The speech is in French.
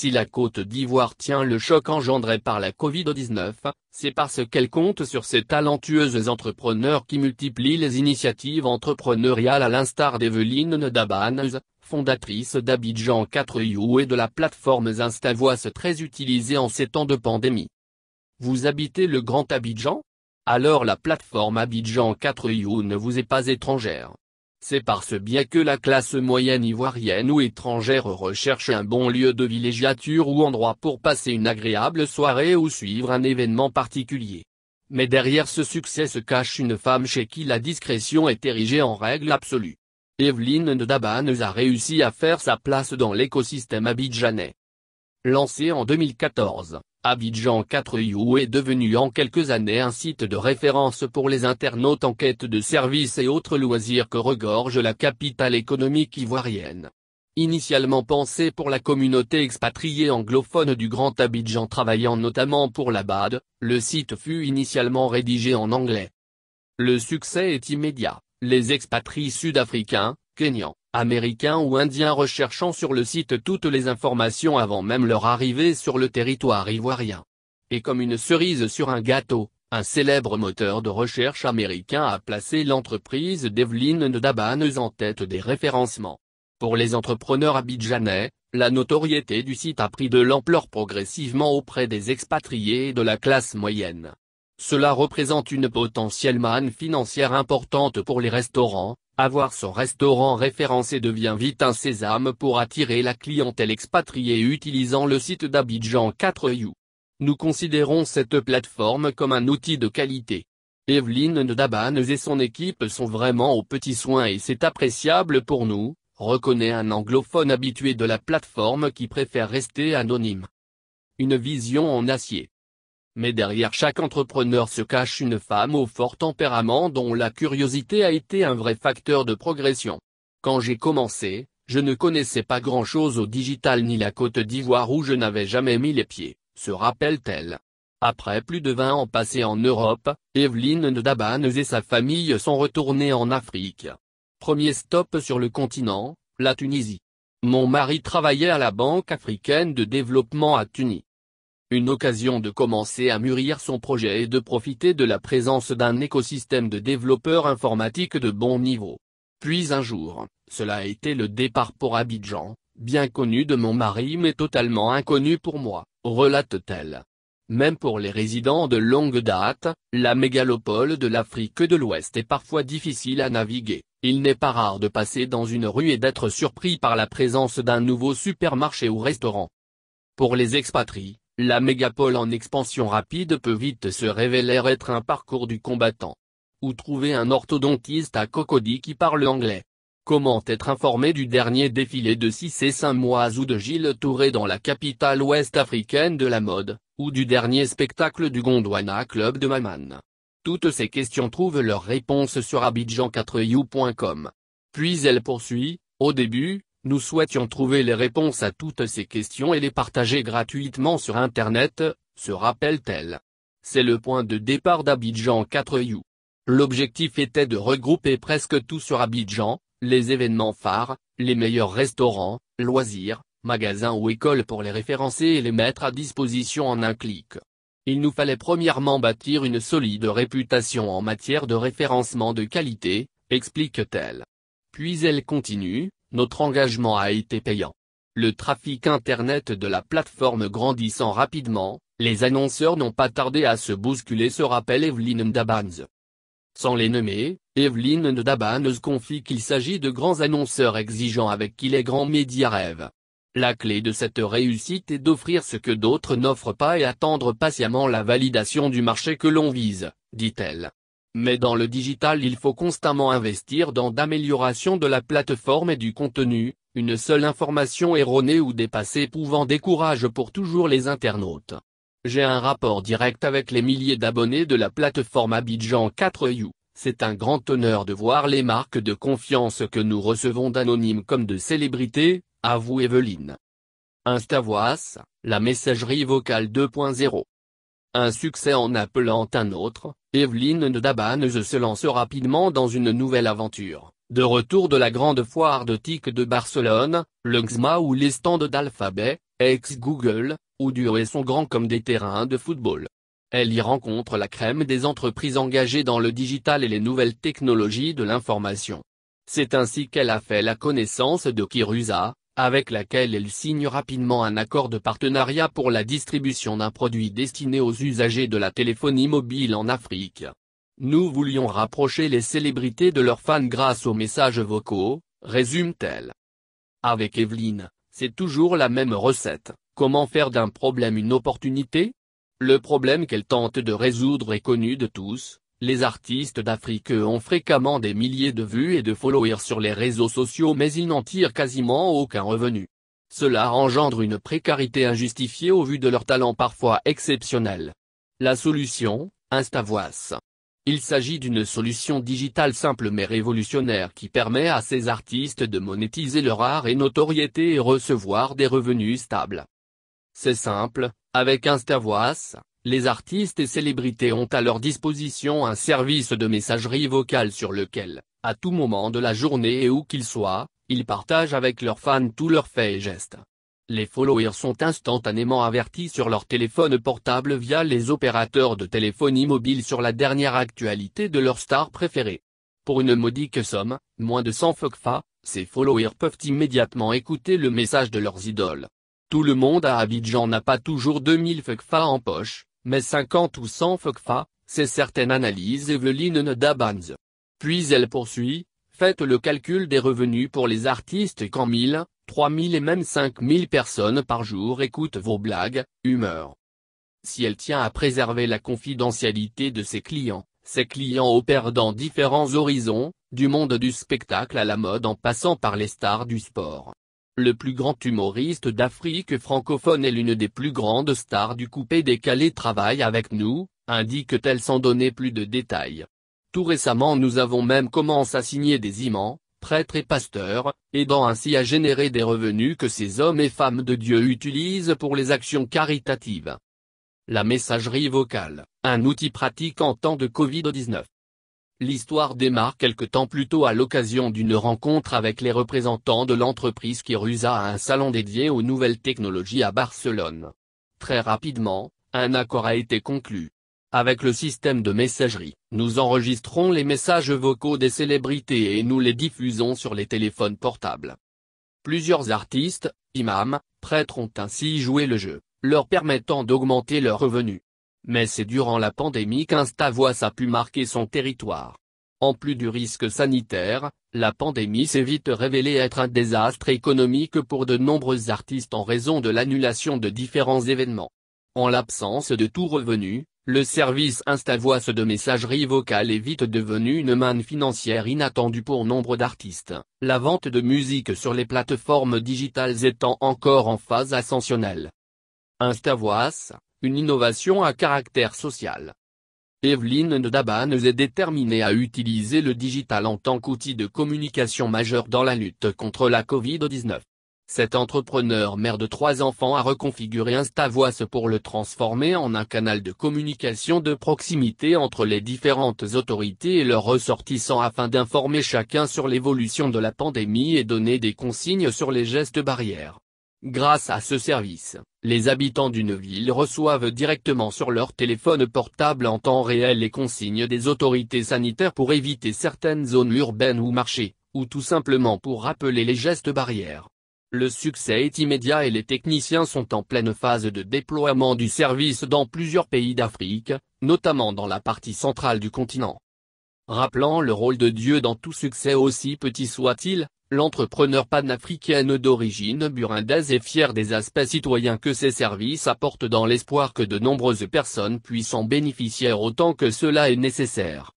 Si la Côte d'Ivoire tient le choc engendré par la Covid-19, c'est parce qu'elle compte sur ses talentueuses entrepreneurs qui multiplient les initiatives entrepreneuriales à l'instar d'Evelyne Ndabanez, fondatrice d'Abidjan 4U et de la plateforme Instavoice très utilisée en ces temps de pandémie. Vous habitez le Grand Abidjan alors la plateforme Abidjan 4U ne vous est pas étrangère. C'est par ce biais que la classe moyenne ivoirienne ou étrangère recherche un bon lieu de villégiature ou endroit pour passer une agréable soirée ou suivre un événement particulier. Mais derrière ce succès se cache une femme chez qui la discrétion est érigée en règle absolue. Evelyne Ndabane a réussi à faire sa place dans l'écosystème abidjanais. Lancée en 2014, Abidjan 4 you est devenu en quelques années un site de référence pour les internautes en quête de services et autres loisirs que regorge la capitale économique ivoirienne. Initialement pensé pour la communauté expatriée anglophone du Grand Abidjan travaillant notamment pour la BAD, le site fut initialement rédigé en anglais. Le succès est immédiat les expatriés sud-africains, kenyans, américains ou indiens recherchant sur le site toutes les informations avant même leur arrivée sur le territoire ivoirien. Et comme une cerise sur un gâteau, un célèbre moteur de recherche américain a placé l'entreprise d'Evelyn Ndabane en tête des référencements. Pour les entrepreneurs abidjanais, la notoriété du site a pris de l'ampleur progressivement auprès des expatriés et de la classe moyenne. Cela représente une potentielle manne financière importante pour les restaurants, avoir son restaurant référencé devient vite un sésame pour attirer la clientèle expatriée utilisant le site d'Abidjan 4U. Nous considérons cette plateforme comme un outil de qualité. Evelyne Dabanes et son équipe sont vraiment aux petits soins et c'est appréciable pour nous, reconnaît un anglophone habitué de la plateforme qui préfère rester anonyme. Une vision en acier. Mais derrière chaque entrepreneur se cache une femme au fort tempérament dont la curiosité a été un vrai facteur de progression. Quand j'ai commencé, je ne connaissais pas grand-chose au digital ni la Côte d'Ivoire où je n'avais jamais mis les pieds, se rappelle-t-elle. Après plus de 20 ans passés en Europe, Evelyne Dabanez et sa famille sont retournés en Afrique. Premier stop sur le continent, la Tunisie. Mon mari travaillait à la Banque africaine de développement à Tunis une occasion de commencer à mûrir son projet et de profiter de la présence d'un écosystème de développeurs informatiques de bon niveau. Puis un jour, cela a été le départ pour Abidjan, bien connu de mon mari mais totalement inconnu pour moi, relate-t-elle. Même pour les résidents de longue date, la mégalopole de l'Afrique de l'Ouest est parfois difficile à naviguer. Il n'est pas rare de passer dans une rue et d'être surpris par la présence d'un nouveau supermarché ou restaurant. Pour les expatriés, la mégapole en expansion rapide peut vite se révéler être un parcours du combattant. Où trouver un orthodontiste à Cocody qui parle anglais Comment être informé du dernier défilé de 6 et 5 mois ou de Gilles Touré dans la capitale ouest africaine de la mode, ou du dernier spectacle du Gondwana Club de Maman Toutes ces questions trouvent leurs réponses sur abidjan4you.com. Puis elle poursuit, au début, nous souhaitions trouver les réponses à toutes ces questions et les partager gratuitement sur Internet, se rappelle-t-elle. C'est le point de départ d'Abidjan 4U. L'objectif était de regrouper presque tout sur Abidjan, les événements phares, les meilleurs restaurants, loisirs, magasins ou écoles pour les référencer et les mettre à disposition en un clic. Il nous fallait premièrement bâtir une solide réputation en matière de référencement de qualité, explique-t-elle. Puis elle continue, notre engagement a été payant. Le trafic Internet de la plateforme grandissant rapidement, les annonceurs n'ont pas tardé à se bousculer se rappelle Evelyn Ndabanz. Sans les nommer, Evelyn Ndabanz confie qu'il s'agit de grands annonceurs exigeants avec qui les grands médias rêvent. La clé de cette réussite est d'offrir ce que d'autres n'offrent pas et attendre patiemment la validation du marché que l'on vise, dit-elle. Mais dans le digital il faut constamment investir dans d'amélioration de la plateforme et du contenu, une seule information erronée ou dépassée pouvant décourager pour toujours les internautes. J'ai un rapport direct avec les milliers d'abonnés de la plateforme Abidjan 4U. C'est un grand honneur de voir les marques de confiance que nous recevons d'anonymes comme de célébrités, avoue Evelyne. InstaVoice, la messagerie vocale 2.0. Un succès en appelant un autre, Evelyne Ndabanez se lance rapidement dans une nouvelle aventure. De retour de la grande foire de TIC de Barcelone, le XMA ou les stands d'Alphabet, ex-Google, du et sont grands comme des terrains de football. Elle y rencontre la crème des entreprises engagées dans le digital et les nouvelles technologies de l'information. C'est ainsi qu'elle a fait la connaissance de Kirusa, avec laquelle elle signe rapidement un accord de partenariat pour la distribution d'un produit destiné aux usagers de la téléphonie mobile en Afrique. Nous voulions rapprocher les célébrités de leurs fans grâce aux messages vocaux, résume-t-elle. Avec Evelyne, c'est toujours la même recette, comment faire d'un problème une opportunité Le problème qu'elle tente de résoudre est connu de tous, les artistes d'Afrique ont fréquemment des milliers de vues et de followers sur les réseaux sociaux mais ils n'en tirent quasiment aucun revenu. Cela engendre une précarité injustifiée au vu de leur talent parfois exceptionnel. La solution, Instavoice. Il s'agit d'une solution digitale simple mais révolutionnaire qui permet à ces artistes de monétiser leur art et notoriété et recevoir des revenus stables. C'est simple, avec Instavoice, les artistes et célébrités ont à leur disposition un service de messagerie vocale sur lequel, à tout moment de la journée et où qu'ils soient, ils partagent avec leurs fans tous leurs faits et gestes. Les followers sont instantanément avertis sur leur téléphone portable via les opérateurs de téléphonie mobile sur la dernière actualité de leur star préférée. Pour une modique somme, moins de 100 FOCFA, ces followers peuvent immédiatement écouter le message de leurs idoles. Tout le monde à Abidjan n'a pas toujours 2000 FOCFA en poche, mais 50 ou 100 FOCFA, c'est certaines analyse Eveline Ndabanz. Puis elle poursuit, faites le calcul des revenus pour les artistes quand 1000, 3000 et même 5000 personnes par jour écoutent vos blagues, humeur. Si elle tient à préserver la confidentialité de ses clients, ses clients opèrent dans différents horizons, du monde du spectacle à la mode en passant par les stars du sport le plus grand humoriste d'Afrique francophone et l'une des plus grandes stars du coupé décalé travaille avec nous, indique-t-elle sans donner plus de détails. Tout récemment nous avons même commencé à signer des imams, prêtres et pasteurs, aidant ainsi à générer des revenus que ces hommes et femmes de Dieu utilisent pour les actions caritatives. La messagerie vocale, un outil pratique en temps de Covid-19. L'histoire démarre quelque temps plus tôt à l'occasion d'une rencontre avec les représentants de l'entreprise qui rusa à un salon dédié aux nouvelles technologies à Barcelone. Très rapidement, un accord a été conclu. Avec le système de messagerie, nous enregistrons les messages vocaux des célébrités et nous les diffusons sur les téléphones portables. Plusieurs artistes, imams, prêtres ont ainsi joué le jeu, leur permettant d'augmenter leurs revenus. Mais c'est durant la pandémie qu'Instavoice a pu marquer son territoire. En plus du risque sanitaire, la pandémie s'est vite révélée être un désastre économique pour de nombreux artistes en raison de l'annulation de différents événements. En l'absence de tout revenu, le service Instavoice de messagerie vocale est vite devenu une manne financière inattendue pour nombre d'artistes, la vente de musique sur les plateformes digitales étant encore en phase ascensionnelle. Instavoice, une innovation à caractère social. Evelyne Dabanes est déterminée à utiliser le digital en tant qu'outil de communication majeur dans la lutte contre la Covid-19. Cette entrepreneur mère de trois enfants a reconfiguré InstaVoice pour le transformer en un canal de communication de proximité entre les différentes autorités et leurs ressortissants afin d'informer chacun sur l'évolution de la pandémie et donner des consignes sur les gestes barrières. Grâce à ce service, les habitants d'une ville reçoivent directement sur leur téléphone portable en temps réel les consignes des autorités sanitaires pour éviter certaines zones urbaines ou marchés, ou tout simplement pour rappeler les gestes barrières. Le succès est immédiat et les techniciens sont en pleine phase de déploiement du service dans plusieurs pays d'Afrique, notamment dans la partie centrale du continent rappelant le rôle de Dieu dans tout succès aussi petit soit-il, l'entrepreneur panafricaine d'origine burundaise est fier des aspects citoyens que ses services apportent dans l'espoir que de nombreuses personnes puissent en bénéficier autant que cela est nécessaire.